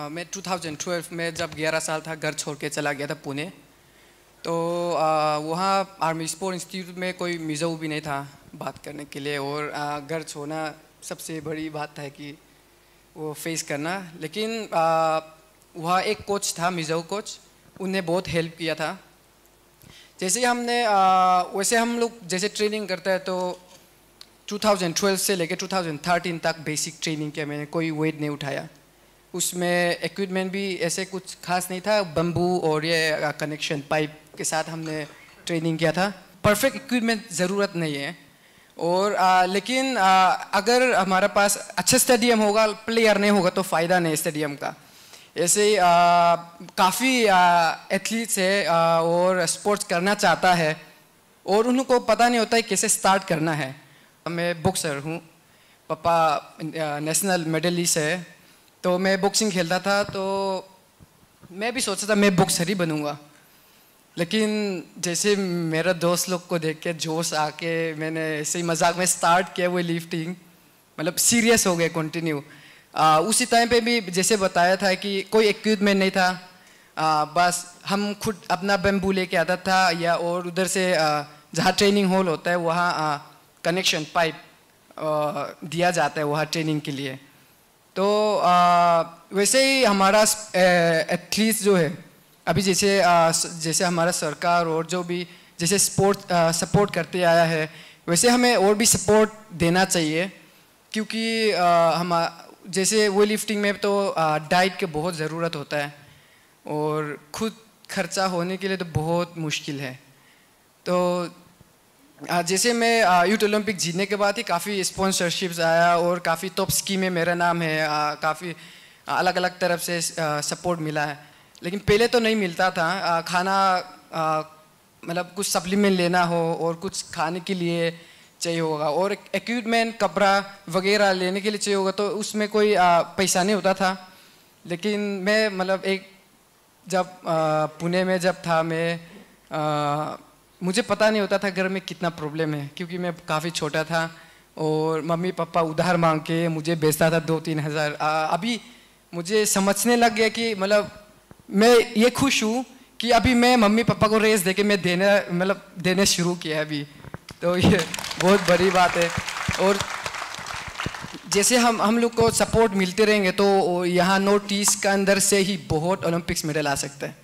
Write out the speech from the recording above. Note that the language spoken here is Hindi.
मैं 2012 में जब 11 साल था घर छोड़ के चला गया था पुणे तो वहाँ आर्मी स्पोर्ट इंस्टीट्यूट में कोई मिजाऊ भी नहीं था बात करने के लिए और घर छोड़ना सबसे बड़ी बात है कि वो फेस करना लेकिन वहाँ एक कोच था मिजाऊ कोच उनने बहुत हेल्प किया था जैसे हमने आ, वैसे हम लोग जैसे ट्रेनिंग करते हैं तो 2012 से लेकर 2013 तक बेसिक ट्रेनिंग किया मैंने कोई वेट नहीं उठाया उसमें इक्विपमेंट भी ऐसे कुछ खास नहीं था बम्बू और ये कनेक्शन uh, पाइप के साथ हमने ट्रेनिंग किया था परफेक्ट इक्विपमेंट ज़रूरत नहीं है और आ, uh, लेकिन आ, uh, अगर हमारे पास अच्छा स्टेडियम होगा प्लेयर नहीं होगा तो फ़ायदा नहीं स्टेडियम का ऐसे ही काफ़ी एथलीट्स है आ, और स्पोर्ट्स करना चाहता है और उनको पता नहीं होता है कैसे स्टार्ट करना है मैं बुक्सर हूँ पापा नेशनल मेडलिस्ट है तो मैं बॉक्सिंग खेलता था तो मैं भी सोचता था मैं बॉक्सर ही बनूंगा लेकिन जैसे मेरा दोस्त लोग को देख के जोश आके मैंने ऐसे ही मजाक में स्टार्ट किया वो लिफ्टिंग मतलब सीरियस हो गए कंटिन्यू उसी टाइम पे भी जैसे बताया था कि कोई इक्विपमेंट नहीं था आ, बस हम खुद अपना बेम्बू लेके आता था या और उधर से जहाँ ट्रेनिंग हॉल होता है वहाँ कनेक्शन पाइप दिया जाता है वहाँ ट्रेनिंग के लिए तो आ, वैसे ही हमारा एथलीट जो है अभी जैसे आ, जैसे हमारा सरकार और जो भी जैसे स्पोर्ट आ, सपोर्ट करते आया है वैसे हमें और भी सपोर्ट देना चाहिए क्योंकि हम जैसे वे लिफ्टिंग में तो डाइट के बहुत ज़रूरत होता है और खुद खर्चा होने के लिए तो बहुत मुश्किल है तो हाँ, जैसे मैं यूथ ओलंपिक जीतने के बाद ही काफ़ी स्पॉन्सरशिप्स आया और काफ़ी टॉप स्कीम में मेरा नाम है काफ़ी अलग अलग तरफ से सपोर्ट मिला है लेकिन पहले तो नहीं मिलता था खाना मतलब कुछ सप्लीमेंट लेना हो और कुछ खाने के लिए चाहिए होगा और इक्विपमेंट कपड़ा वगैरह लेने के लिए चाहिए होगा तो उसमें कोई पैसा नहीं होता था लेकिन मैं मतलब एक जब पुणे में जब था मैं मुझे पता नहीं होता था घर में कितना प्रॉब्लम है क्योंकि मैं काफ़ी छोटा था और मम्मी पापा उधार मांग के मुझे बेचता था दो तीन हज़ार अभी मुझे समझने लग गया कि मतलब मैं ये खुश हूँ कि अभी मैं मम्मी पापा को रेस दे के मैं देने मतलब देने शुरू किया है अभी तो ये बहुत बड़ी बात है और जैसे हम हम लोग को सपोर्ट मिलते रहेंगे तो यहाँ नॉर्थ ईस्ट का अंदर से ही बहुत ओलंपिक्स मेडल आ सकते हैं